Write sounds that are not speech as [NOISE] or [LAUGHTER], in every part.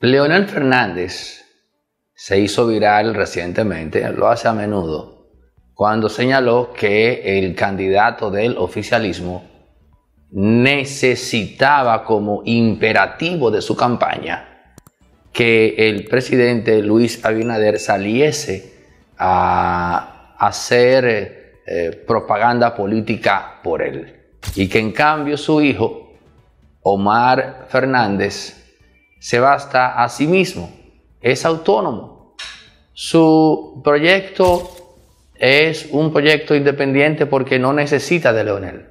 Leonel Fernández se hizo viral recientemente, lo hace a menudo, cuando señaló que el candidato del oficialismo necesitaba como imperativo de su campaña que el presidente Luis Abinader saliese a hacer eh, propaganda política por él y que en cambio su hijo Omar Fernández se basta a sí mismo, es autónomo. Su proyecto es un proyecto independiente porque no necesita de Leonel.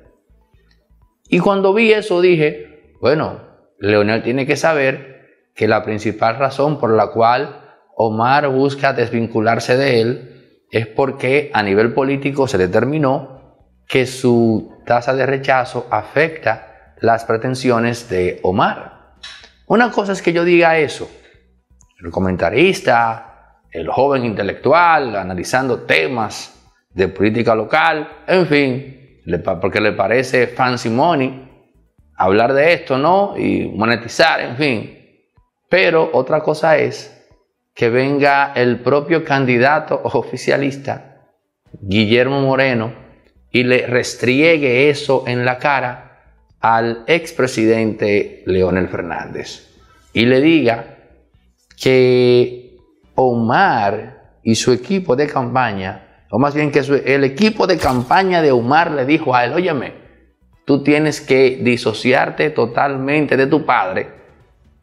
Y cuando vi eso dije, bueno, Leonel tiene que saber que la principal razón por la cual Omar busca desvincularse de él es porque a nivel político se determinó que su tasa de rechazo afecta las pretensiones de Omar. Una cosa es que yo diga eso, el comentarista, el joven intelectual, analizando temas de política local, en fin, porque le parece fancy money hablar de esto, ¿no? Y monetizar, en fin. Pero otra cosa es que venga el propio candidato oficialista, Guillermo Moreno, y le restriegue eso en la cara al expresidente Leonel Fernández y le diga que Omar y su equipo de campaña, o más bien que el equipo de campaña de Omar le dijo a él, óyeme, tú tienes que disociarte totalmente de tu padre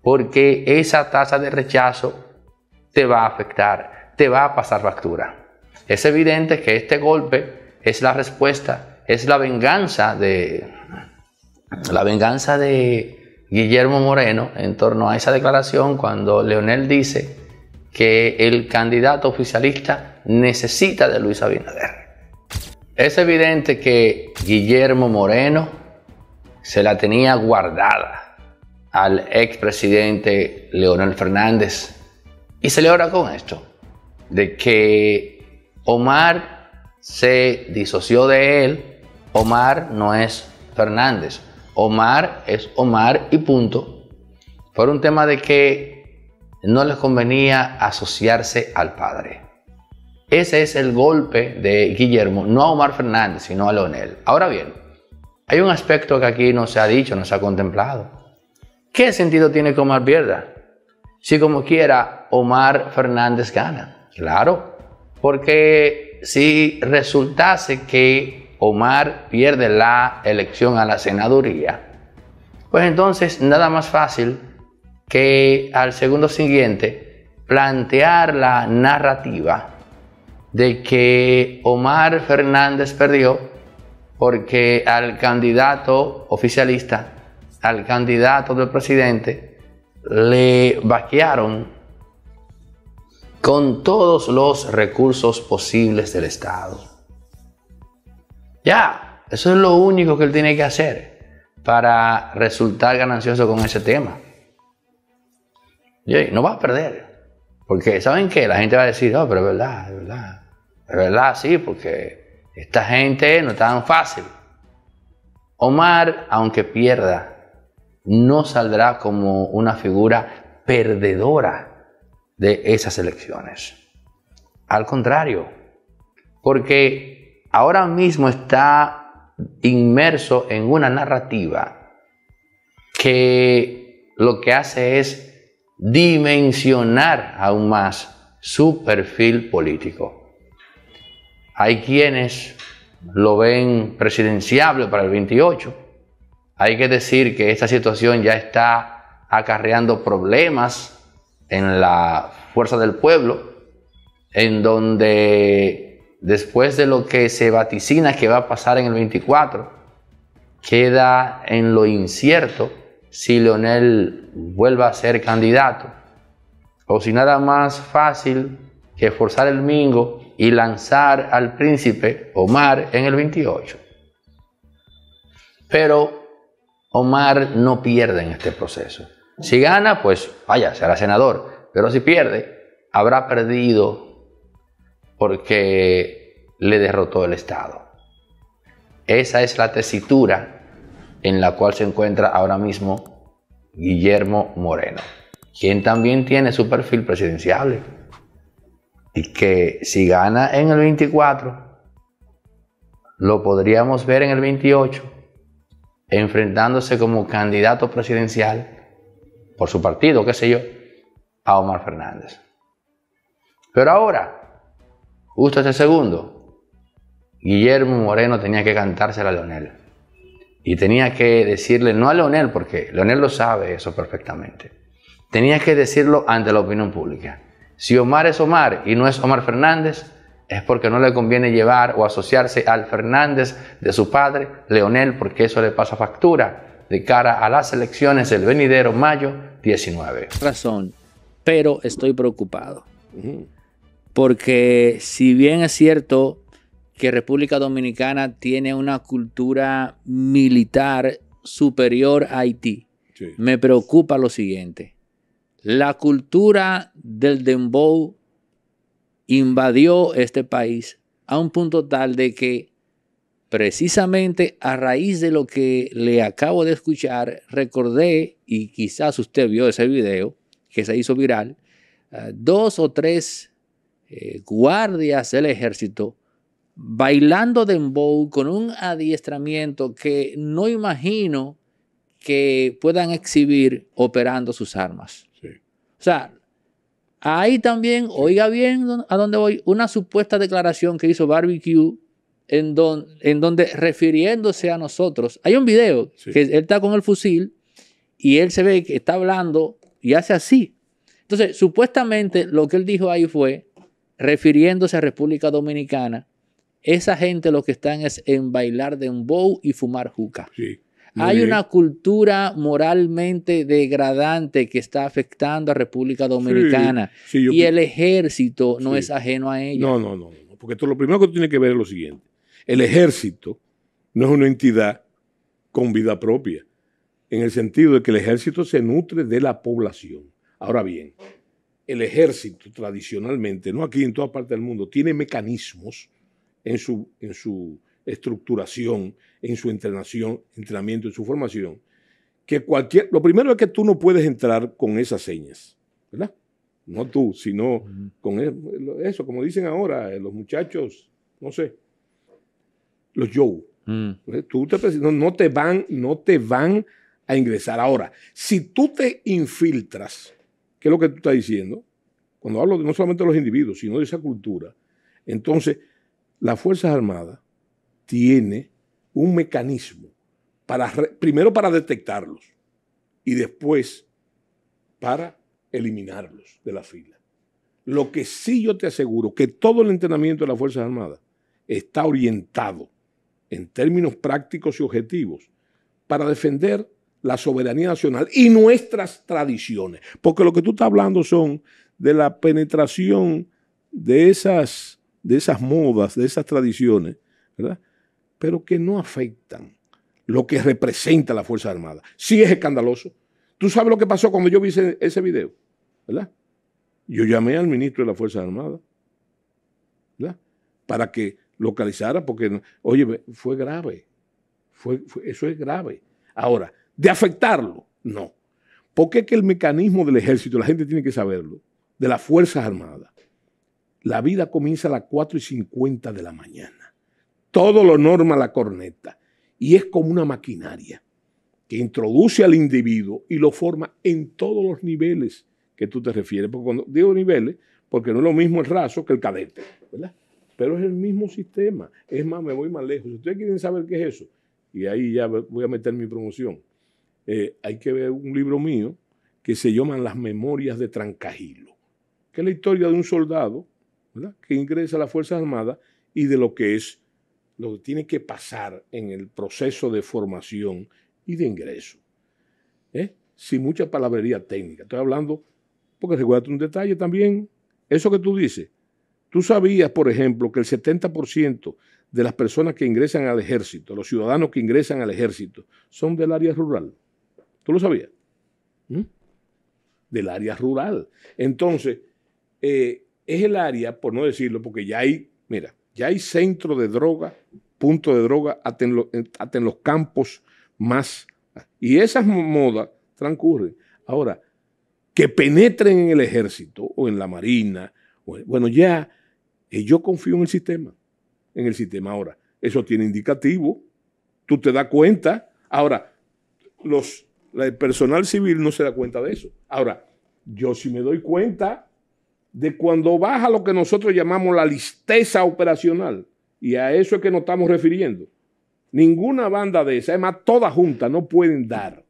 porque esa tasa de rechazo te va a afectar, te va a pasar factura. Es evidente que este golpe es la respuesta, es la venganza de, la venganza de Guillermo Moreno en torno a esa declaración cuando Leonel dice que el candidato oficialista necesita de Luis Abinader. Es evidente que Guillermo Moreno se la tenía guardada al expresidente Leonel Fernández y se le ora con esto, de que Omar se disoció de él, Omar no es Fernández. Omar es Omar y punto. Por un tema de que no les convenía asociarse al padre. Ese es el golpe de Guillermo, no a Omar Fernández, sino a Leonel. Ahora bien, hay un aspecto que aquí no se ha dicho, no se ha contemplado. ¿Qué sentido tiene que Omar pierda? Si como quiera, Omar Fernández gana. Claro, porque si resultase que Omar pierde la elección a la senaduría, pues entonces nada más fácil que al segundo siguiente plantear la narrativa de que Omar Fernández perdió porque al candidato oficialista, al candidato del presidente, le vaquearon con todos los recursos posibles del Estado. Ya, eso es lo único que él tiene que hacer para resultar ganancioso con ese tema. Y no va a perder. Porque, ¿saben qué? La gente va a decir, no, pero es verdad, es verdad. Es verdad, sí, porque esta gente no es tan fácil. Omar, aunque pierda, no saldrá como una figura perdedora de esas elecciones. Al contrario, porque ahora mismo está inmerso en una narrativa que lo que hace es dimensionar aún más su perfil político. Hay quienes lo ven presidenciable para el 28. Hay que decir que esta situación ya está acarreando problemas en la fuerza del pueblo, en donde después de lo que se vaticina que va a pasar en el 24, queda en lo incierto si Leonel vuelva a ser candidato. O si nada más fácil que forzar el mingo y lanzar al príncipe Omar en el 28. Pero Omar no pierde en este proceso. Si gana, pues vaya, será senador. Pero si pierde, habrá perdido porque le derrotó el Estado. Esa es la tesitura en la cual se encuentra ahora mismo Guillermo Moreno, quien también tiene su perfil presidenciable. Y que si gana en el 24, lo podríamos ver en el 28, enfrentándose como candidato presidencial por su partido, qué sé yo, a Omar Fernández. Pero ahora, Justo ese segundo, Guillermo Moreno tenía que cantársela a Leonel. Y tenía que decirle, no a Leonel, porque Leonel lo sabe eso perfectamente. Tenía que decirlo ante la opinión pública. Si Omar es Omar y no es Omar Fernández, es porque no le conviene llevar o asociarse al Fernández de su padre, Leonel, porque eso le pasa factura de cara a las elecciones del venidero mayo 19. Razón, pero estoy preocupado porque si bien es cierto que República Dominicana tiene una cultura militar superior a Haití, me preocupa lo siguiente. La cultura del dembow invadió este país a un punto tal de que precisamente a raíz de lo que le acabo de escuchar, recordé, y quizás usted vio ese video que se hizo viral, eh, dos o tres eh, guardias del ejército bailando de dembow con un adiestramiento que no imagino que puedan exhibir operando sus armas. O sea, ahí también, oiga bien a dónde voy, una supuesta declaración que hizo Barbecue en, en donde refiriéndose a nosotros, hay un video que él está con el fusil y él se ve que está hablando y hace así. Entonces, supuestamente lo que él dijo ahí fue, refiriéndose a República Dominicana, esa gente lo que están es en bailar de un dembow y fumar juca. Hay una cultura moralmente degradante que está afectando a República Dominicana y el ejército no es ajeno a ella. No, no, no, no, porque lo primero que tiene que ver es lo siguiente. El ejército no es una entidad con vida propia, en el sentido de que el ejército se nutre de la población. Ahora bien, el ejército tradicionalmente, no aquí en toda parte del mundo, tiene mecanismos en su, en su estructuración, en su entrenación, entrenamiento, en su formación, que cualquier, lo primero es que tú no puedes entrar con esas señas, ¿verdad? No tú, sino con eso, como dicen ahora eh, los muchachos, no sé, los yo. Mm. Eh, tú te, no, te van, no te van a ingresar. Ahora, si tú te infiltras ¿Qué es lo que tú estás diciendo? Cuando hablo no solamente de los individuos, sino de esa cultura. Entonces, las Fuerzas Armadas tiene un mecanismo para, primero para detectarlos y después para eliminarlos de la fila. Lo que sí yo te aseguro, que todo el entrenamiento de las Fuerzas Armadas está orientado en términos prácticos y objetivos para defender la soberanía nacional y nuestras tradiciones. Porque lo que tú estás hablando son de la penetración de esas, de esas modas, de esas tradiciones, ¿verdad? pero que no afectan lo que representa la Fuerza Armada. Sí es escandaloso. Tú sabes lo que pasó cuando yo vi ese, video, ¿verdad? Yo llamé al ministro de la Fuerza Armada, ¿verdad? Para que localizara, porque, oye, fue grave. eso es grave. Ahora, de afectarlo. No. Porque es que el mecanismo del ejército, la gente tiene que saberlo, de las Fuerzas Armadas, la vida comienza a las 4 y 50 de la mañana. Todo lo norma la corneta. Y es como una maquinaria que introduce al individuo y lo forma en todos los niveles que tú te refieres. Porque cuando digo niveles, porque no es lo mismo el raso que el cadete, ¿verdad? Pero es el mismo sistema. Es más, me voy más lejos. Si ustedes quieren saber qué es eso, y ahí ya voy a meter mi promoción. Eh, hay que ver un libro mío que se llama Las Memorias de Trancajilo, que es la historia de un soldado que ingresa a las Fuerzas Armadas y de lo que es, lo que tiene que pasar en el proceso de formación y de ingreso. ¿eh? Sin mucha palabrería técnica. Estoy hablando, porque recuérdate un detalle también, eso que tú dices. Tú sabías, por ejemplo, que el 70% de las personas que ingresan al ejército, los ciudadanos que ingresan al ejército, son del área rural. ¿Tú lo sabías? ¿Mm? Del área rural. Entonces, eh, es el área, por no decirlo, porque ya hay, mira, ya hay centro de droga, punto de droga, hasta en, los campos más. Y esas modas transcurren. Ahora, que penetren en el ejército o en la marina, bueno, ya eh, yo confío en el sistema, en el sistema ahora. Eso tiene indicativo, tú te das cuenta. Ahora, los el personal civil no se da cuenta de eso. Ahora, yo sí me doy cuenta de cuando baja lo que nosotros llamamos la listeza operacional, y a eso es que nos estamos refiriendo. Ninguna banda de esa, además toda junta no pueden dar,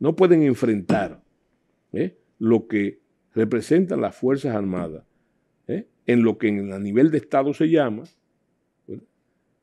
no pueden enfrentar ¿eh? lo que representan las Fuerzas Armadas, ¿eh? en lo que a nivel de Estado se llama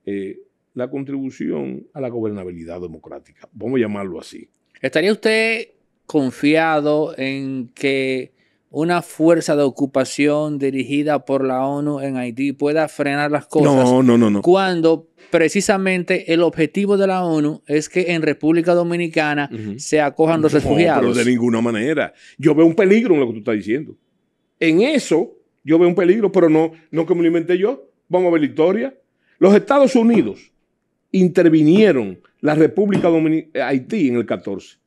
eh, la contribución a la gobernabilidad democrática, vamos a llamarlo así. ¿Estaría usted confiado en que una fuerza de ocupación dirigida por la ONU en Haití pueda frenar las cosas? No, no, no, no. Cuando precisamente el objetivo de la ONU es que en República Dominicana se acojan los refugiados. Pero de ninguna manera. Yo veo un peligro en lo que tú estás diciendo. En eso yo veo un peligro, pero no, no lo inventé yo. Vamos a ver la historia. Los Estados Unidos intervinieron la República Dominicana, eh, Haití en el 14.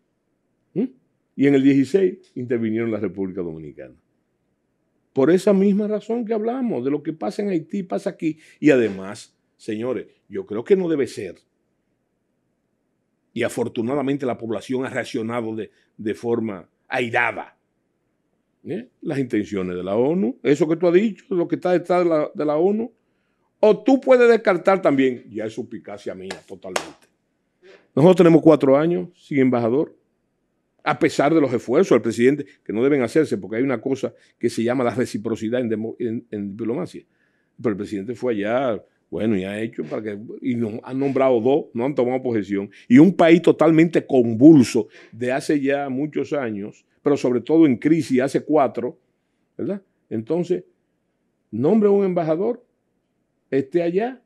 ¿Mm? Y en el 16 intervinieron la República Dominicana. Por esa misma razón que hablamos, de lo que pasa en Haití, pasa aquí. Y además, señores, yo creo que no debe ser. Y afortunadamente la población ha reaccionado de, de forma airada. ¿Eh? Las intenciones de la ONU, eso que tú has dicho, lo que está detrás de la, ONU. O tú puedes descartar también, ya es suspicacia mía totalmente. Nosotros tenemos cuatro años sin embajador, a pesar de los esfuerzos del presidente, que no deben hacerse, porque hay una cosa que se llama la reciprocidad en, diplomacia. Pero el presidente fue allá, bueno, y ha hecho para que. Y han nombrado dos, no han tomado posesión. Y un país totalmente convulso de hace ya muchos años, pero sobre todo en crisis, hace cuatro, ¿verdad? Entonces, nombre un embajador, esté allá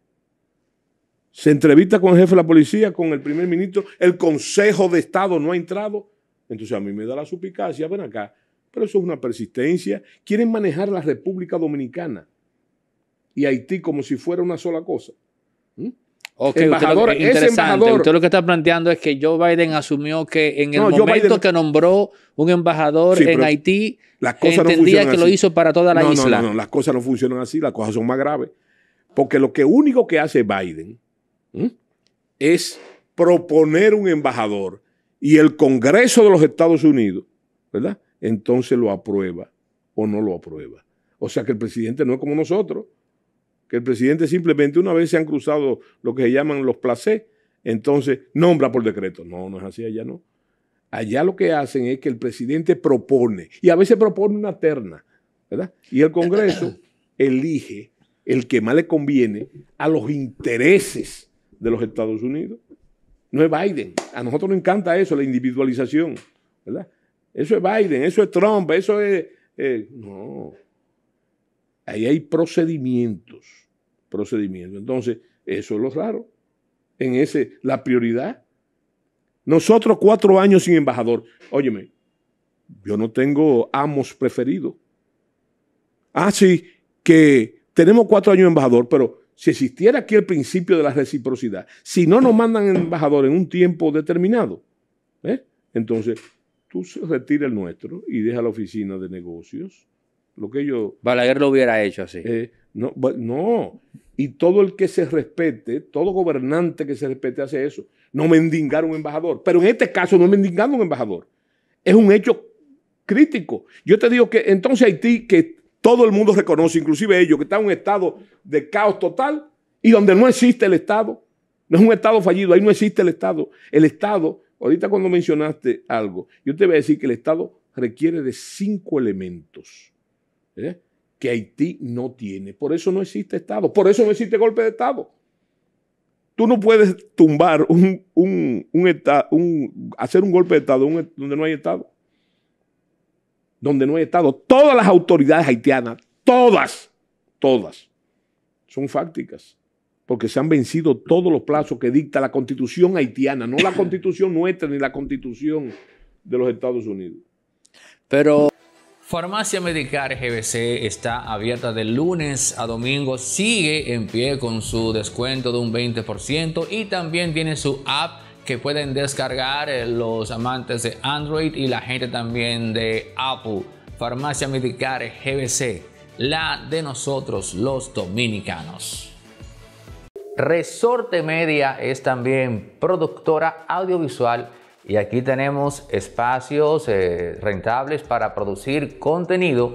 se entrevista con el jefe de la policía, con el primer ministro, el Consejo de Estado no ha entrado. Entonces a mí me da la supicacia, ven acá, pero eso es una persistencia. Quieren manejar la República Dominicana y Haití como si fuera una sola cosa. ¿Mm? embajador, lo, interesante. usted lo que está planteando es que Joe Biden asumió que en el momento que nombró un embajador en Haití, entendía que lo hizo para toda la isla. No, no, las cosas no funcionan así, las cosas son más graves. Porque lo que único que hace Biden es proponer un embajador y el Congreso de los Estados Unidos, ¿verdad? Entonces lo aprueba o no lo aprueba. O sea que el presidente no es como nosotros, que el presidente simplemente una vez se han cruzado lo que se llaman los placés, entonces nombra por decreto. No, no es así, allá no. Allá lo que hacen es que el presidente propone, y a veces propone una terna, ¿verdad? Y el Congreso [COUGHS] elige el que más le conviene a los intereses de los Estados Unidos. No es Biden. A nosotros nos encanta eso, la individualización. ¿verdad? Eso es Biden, eso es Trump, eso es... Eh, no. Ahí hay procedimientos. Procedimientos. Entonces, eso es lo raro. En ese, la prioridad. Nosotros cuatro años sin embajador. Óyeme, yo no tengo amos preferidos. Ah, sí, que tenemos cuatro años embajador, pero si existiera aquí el principio de la reciprocidad, si no nos mandan embajador en un tiempo determinado, ¿eh? entonces tú retira el nuestro y deja la oficina de negocios. Lo que yo. Balaguer lo hubiera hecho así. Eh, no, no. Y todo el que se respete, todo gobernante que se respete hace eso. No mendigar un embajador. Pero en este caso no mendigar un embajador. Es un hecho crítico. Yo te digo que entonces Haití, que todo el mundo reconoce, inclusive ellos, que está en un estado de caos total y donde no existe el Estado. No es un Estado fallido, ahí no existe el Estado. El Estado, ahorita cuando mencionaste algo, yo te voy a decir que el Estado requiere de cinco elementos ¿eh? que Haití no tiene. Por eso no existe Estado, por eso no existe golpe de Estado. Tú no puedes tumbar un, un, un hacer un golpe de Estado donde no hay Estado donde no he Estado, todas las autoridades haitianas, todas, todas, son fácticas, porque se han vencido todos los plazos que dicta la constitución haitiana, no la [COUGHS] constitución nuestra ni la constitución de los Estados Unidos. Pero... Farmacia Medicar GBC está abierta de lunes a domingo, sigue en pie con su descuento de un 20% y también tiene su app que pueden descargar eh, los amantes de Android y la gente también de Apple. Farmacia Medicare GBC, la de nosotros los dominicanos. Resorte Media es también productora audiovisual y aquí tenemos espacios eh, rentables para producir contenido